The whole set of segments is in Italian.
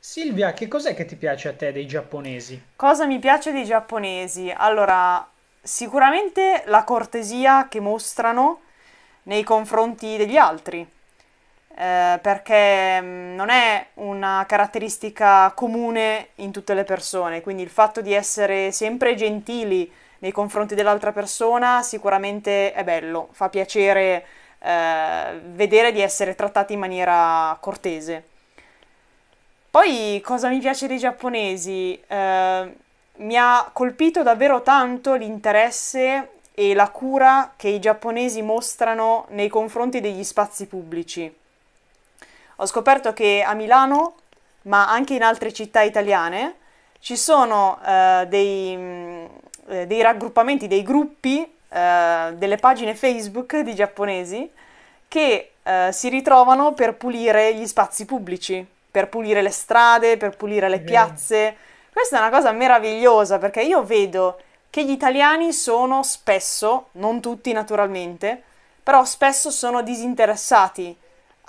Silvia, che cos'è che ti piace a te dei giapponesi? Cosa mi piace dei giapponesi? Allora, sicuramente la cortesia che mostrano nei confronti degli altri, eh, perché mm, non è una caratteristica comune in tutte le persone, quindi il fatto di essere sempre gentili nei confronti dell'altra persona sicuramente è bello, fa piacere eh, vedere di essere trattati in maniera cortese. Poi cosa mi piace dei giapponesi? Eh, mi ha colpito davvero tanto l'interesse e la cura che i giapponesi mostrano nei confronti degli spazi pubblici. Ho scoperto che a Milano, ma anche in altre città italiane, ci sono eh, dei, mh, mm, eh, dei, raggruppamenti, dei gruppi, eh, delle pagine Facebook di giapponesi che eh, si ritrovano per pulire gli spazi pubblici per pulire le strade, per pulire le piazze. Questa è una cosa meravigliosa perché io vedo che gli italiani sono spesso, non tutti naturalmente, però spesso sono disinteressati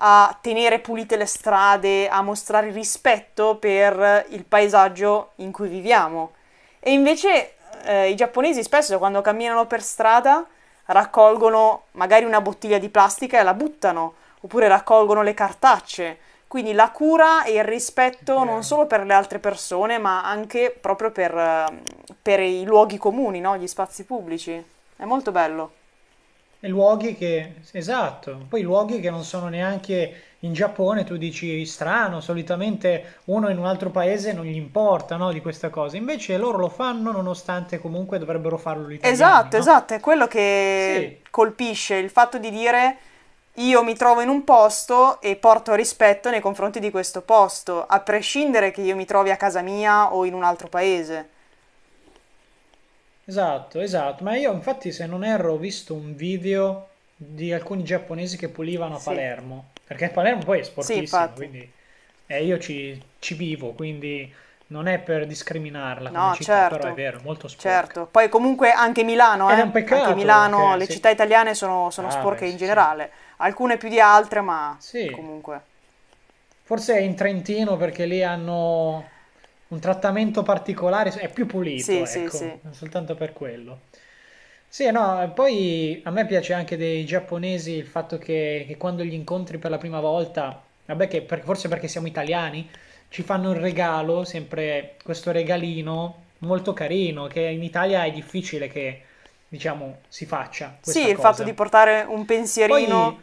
a tenere pulite le strade, a mostrare rispetto per il paesaggio in cui viviamo. E invece eh, i giapponesi spesso quando camminano per strada raccolgono magari una bottiglia di plastica e la buttano, oppure raccolgono le cartacce, quindi la cura e il rispetto non solo per le altre persone, ma anche proprio per, ehm, per i luoghi comuni, no? gli spazi pubblici. È molto bello. E luoghi che, esatto, poi luoghi che non sono neanche in Giappone, tu dici strano, solitamente uno in un altro paese non gli importa no, di questa cosa, invece loro lo fanno nonostante comunque dovrebbero farlo gli italiani. Esatto, no? esatto, è quello che sì. colpisce, il fatto di dire io mi trovo in un posto e porto rispetto nei confronti di questo posto, a prescindere che io mi trovi a casa mia o in un altro paese. Esatto, esatto, ma io infatti se non erro ho visto un video di alcuni giapponesi che pulivano a sì. Palermo, perché Palermo poi è sportissimo, sì, quindi... e eh, io ci, ci vivo, quindi non è per discriminarla no, città, però è certo. vero, molto sporca. Certo, poi comunque anche Milano, è eh? peccato, anche Milano le sì. città italiane sono, sono ah, sporche in sì, generale, alcune più di altre, ma comunque. Forse è in Trentino perché lì hanno un trattamento particolare, è più pulito, ecco, non soltanto per quello. Sì, no, poi a me piace anche dei giapponesi il fatto che, che quando li incontri per la prima volta, vabbè che per, forse perché siamo italiani, ci fanno un regalo, sempre questo regalino molto carino, che in Italia è difficile che, diciamo, si faccia. Sì, cosa. il fatto di portare un pensierino Poi...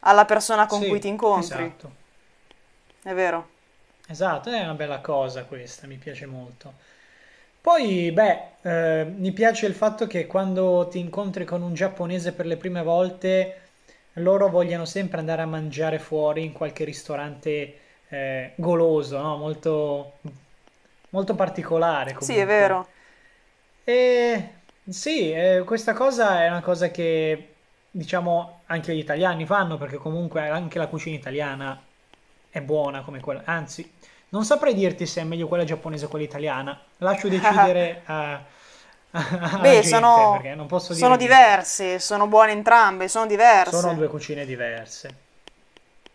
alla persona con sì, cui ti incontri. Esatto. È vero. Esatto, è una bella cosa questa, mi piace molto. Poi, beh, eh, mi piace il fatto che quando ti incontri con un giapponese per le prime volte, loro vogliono sempre andare a mangiare fuori in qualche ristorante eh, goloso, no? molto, molto, particolare. Comunque. Sì, è vero. E sì, eh, questa cosa è una cosa che diciamo anche gli italiani fanno perché comunque anche la cucina italiana è buona come quella, anzi non saprei dirti se è meglio quella giapponese o quella italiana, lascio decidere a... Beh, gente, sono, sono diverse, sono buone entrambe, sono diverse. Sono due cucine diverse.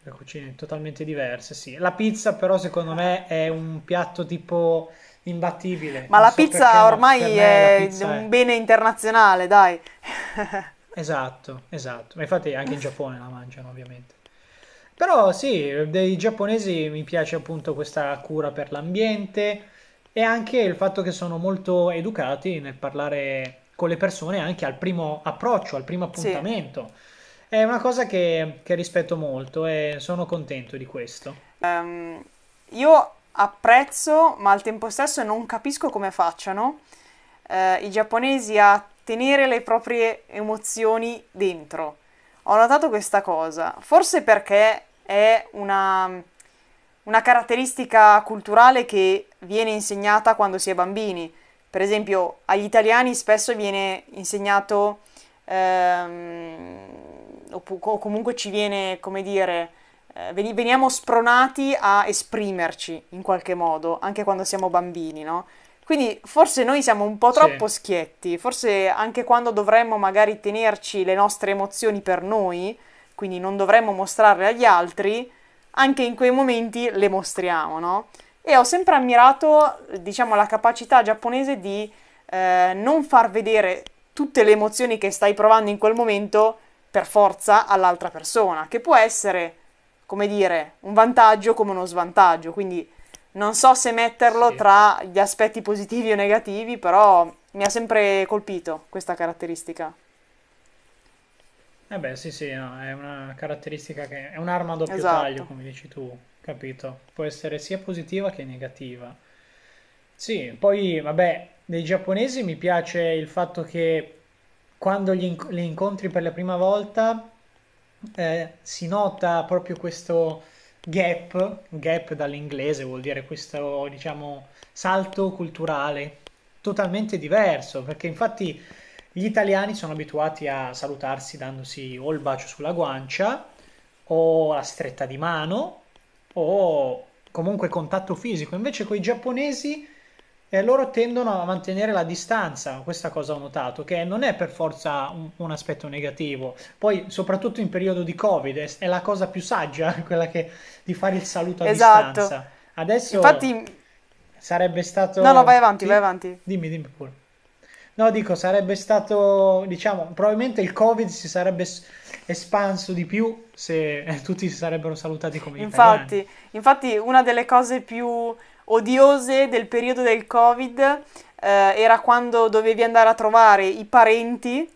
La cucina totalmente diverse, sì. La pizza però secondo me è un piatto tipo imbattibile. Ma non la so pizza perché, ma ormai è pizza un è... bene internazionale, dai. esatto, esatto. Ma infatti anche in Giappone la mangiano ovviamente. Però sì, dei giapponesi mi piace appunto questa cura per l'ambiente e anche il fatto che sono molto educati nel parlare con le persone anche al primo approccio, al primo appuntamento. È una cosa che, che rispetto molto e sono contento di questo. Um, io apprezzo, ma al tempo stesso non capisco come facciano eh, i giapponesi a tenere le proprie emozioni dentro. Ho notato questa cosa, forse perché è una, una caratteristica culturale che viene insegnata quando si è bambini. Per esempio, agli italiani spesso viene insegnato ehm, o comunque ci viene, come dire, eh, veniamo spronati a esprimerci in qualche modo, anche quando siamo bambini, no? Quindi forse noi siamo un po' troppo sì. schietti, forse anche quando dovremmo magari tenerci le nostre emozioni per noi, quindi non dovremmo mostrarle agli altri, anche in quei momenti le mostriamo, no? E ho sempre ammirato, diciamo, la capacità giapponese di eh, non far vedere tutte le emozioni che stai provando in quel momento per forza all'altra persona, che può essere, come dire, un vantaggio come uno svantaggio, quindi non so se metterlo sì. tra gli aspetti positivi o negativi, però mi ha sempre colpito questa caratteristica. Eh beh, sì, sì, no, è una caratteristica che è un'arma a doppio esatto. taglio, come dici tu, capito? Può essere sia positiva che negativa. Sì, poi, vabbè, dei giapponesi mi piace il fatto che quando li, inc- li incontri per la prima volta eh, si nota proprio questo gap, gap dall'inglese vuol dire questo diciamo salto culturale totalmente diverso perché infatti gli italiani sono abituati a salutarsi dandosi o il bacio sulla guancia o la stretta di mano o comunque contatto fisico invece con i giapponesi e loro tendono a mantenere la distanza, questa cosa ho notato, che non è per forza un, un aspetto negativo. Poi, soprattutto in periodo di Covid, è, è la cosa più saggia, quella che, di fare il saluto a esatto. distanza. Adesso Infatti... sarebbe stato... No, no, vai avanti, Di... vai avanti. Dimmi, dimmi pure. No, dico, sarebbe stato, diciamo, probabilmente il Covid si sarebbe espanso di più se tutti si sarebbero salutati come infatti, italiani. Infatti, una delle cose più odiose del periodo del Covid eh, era quando dovevi andare a trovare i parenti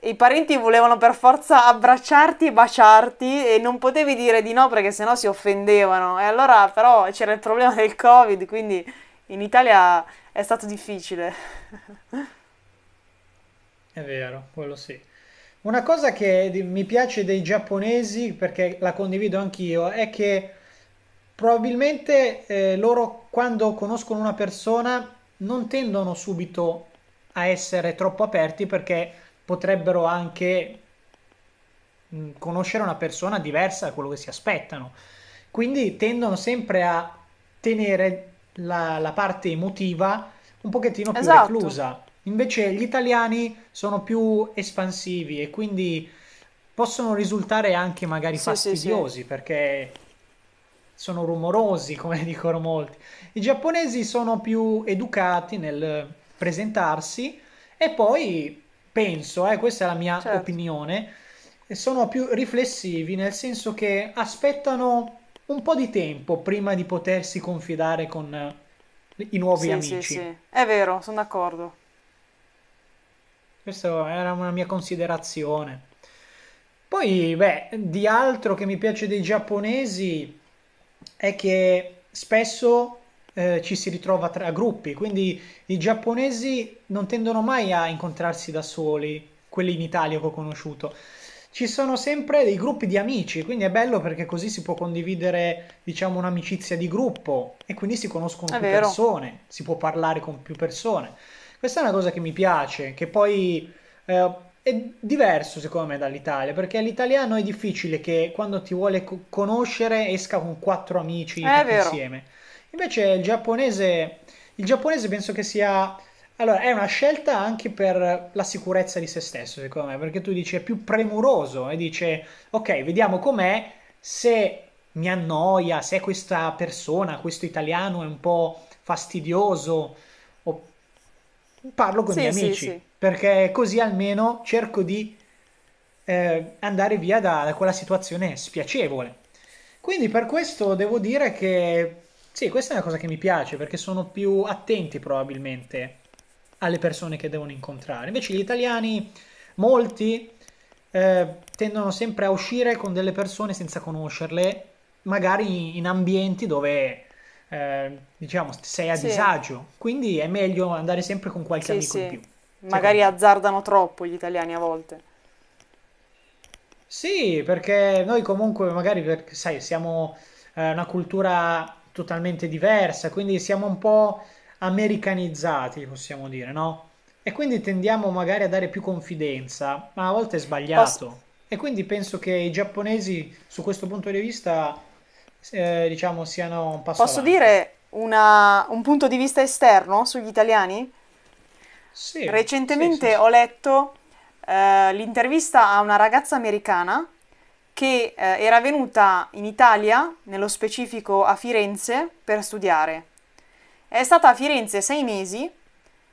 e i parenti volevano per forza abbracciarti e baciarti e non potevi dire di no perché sennò si offendevano. E allora però c'era il problema del Covid, quindi in Italia è stato difficile. È vero, quello sì. Una cosa che mi piace dei giapponesi, perché la condivido anch'io, è che probabilmente eh, loro quando conoscono una persona non tendono subito a essere troppo aperti perché potrebbero anche mm, conoscere una persona diversa da quello che si aspettano. Quindi tendono sempre a tenere la, la parte emotiva un pochettino più esatto. reclusa. Invece gli italiani sono più espansivi e quindi possono risultare anche magari sì, fastidiosi sì, sì. perché sono rumorosi, come dicono molti. I giapponesi sono più educati nel presentarsi e poi penso, eh, questa è la mia certo. opinione, sono più riflessivi nel senso che aspettano un po' di tempo prima di potersi confidare con i nuovi sì, amici. Sì, sì, è vero, sono d'accordo. Questa era una mia considerazione. Poi, beh, di altro che mi piace dei giapponesi, è che spesso eh, ci si ritrova tra gruppi, quindi i giapponesi non tendono mai a incontrarsi da soli, quelli in Italia che ho conosciuto. Ci sono sempre dei gruppi di amici, quindi è bello perché così si può condividere, diciamo, un'amicizia di gruppo e quindi si conoscono è più vero. persone, si può parlare con più persone. Questa è una cosa che mi piace, che poi eh, è diverso secondo me dall'Italia perché l'italiano è difficile che quando ti vuole conoscere esca con quattro amici insieme invece il giapponese il giapponese penso che sia allora è una scelta anche per la sicurezza di se stesso secondo me perché tu dici è più premuroso e dice ok vediamo com'è se mi annoia se questa persona questo italiano è un po' fastidioso parlo con sì, i amici, sì, sì. perché così almeno cerco di eh, andare via da, da, quella situazione spiacevole. Quindi per questo devo dire che sì, questa è una cosa che mi piace, perché sono più attenti probabilmente alle persone che devono incontrare. Invece gli italiani, molti, eh, tendono sempre a uscire con delle persone senza conoscerle, magari in ambienti dove Ehm, diciamo, sei a sì. disagio, quindi è meglio andare sempre con qualche sì, amico sì. in più. Magari azzardano troppo gli italiani a volte. Sì, perché noi comunque magari, perché, sai, siamo eh, una cultura totalmente diversa, quindi siamo un po' americanizzati, possiamo dire, no? E quindi tendiamo magari a dare più confidenza, ma a volte è sbagliato. Posso... E quindi penso che i giapponesi, su questo punto di vista, eh, diciamo siano un passo Posso avanti. dire una, un punto di vista esterno sugli italiani? Sì. Recentemente sì, sì, ho letto eh, l'intervista a una ragazza americana che eh, era venuta in Italia, nello specifico a Firenze, per studiare. È stata a Firenze sei mesi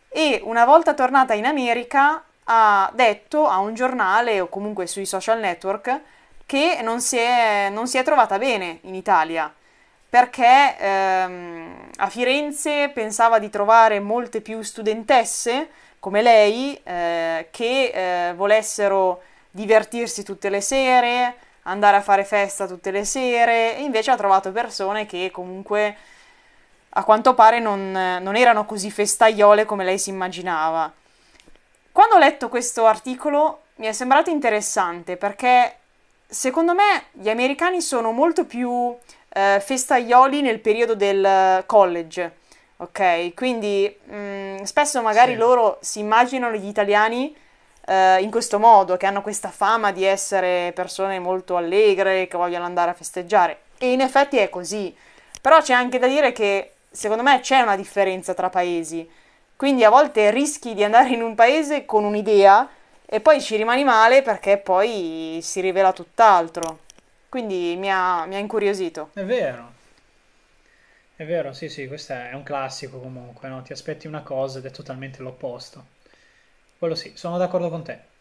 e una volta tornata in America ha detto a un giornale o comunque sui social network che non si è, non si è trovata bene in Italia perché ehm, a Firenze pensava di trovare molte più studentesse come lei eh, che eh, volessero divertirsi tutte le sere, andare a fare festa tutte le sere e invece ha trovato persone che comunque a quanto pare non, non erano così festaiole come lei si immaginava. Quando ho letto questo articolo mi è sembrato interessante perché secondo me gli americani sono molto più eh, festaioli nel periodo del college, ok? Quindi mh, mm, spesso magari sì. loro si immaginano gli italiani eh, in questo modo, che hanno questa fama di essere persone molto allegre, che vogliono andare a festeggiare. E in effetti è così. Però c'è anche da dire che secondo me c'è una differenza tra paesi. Quindi a volte rischi di andare in un paese con un'idea e poi ci rimani male perché poi si rivela tutt'altro. Quindi mi ha, mi ha incuriosito. È vero. È vero, sì, sì, questo è un classico comunque, no? Ti aspetti una cosa ed è totalmente l'opposto. Quello sì, sono d'accordo con te.